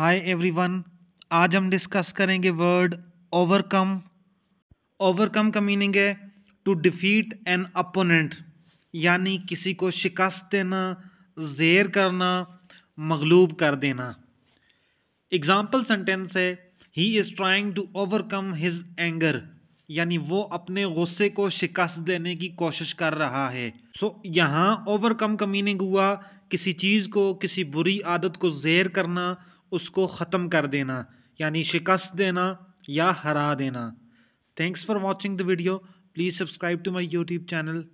hi everyone आज हम discuss करेंगे वर्ड ओवरकम ओवरकम का मीनिंग है टू डिफीट एन अपोनेंट यानी किसी को शिकस्त देना जेर करना मगलूब कर देना एग्ज़ाम्पल सेंटेंस है he is trying to overcome his anger यानी वो अपने गुस्से को शिकस्त देने की कोशिश कर रहा है सो so, यहाँ ओवरकम का मीनिंग हुआ किसी चीज़ को किसी बुरी आदत को जेर करना उसको ख़त्म कर देना यानी शिकस्त देना या हरा देना thanks for watching the video please subscribe to my YouTube channel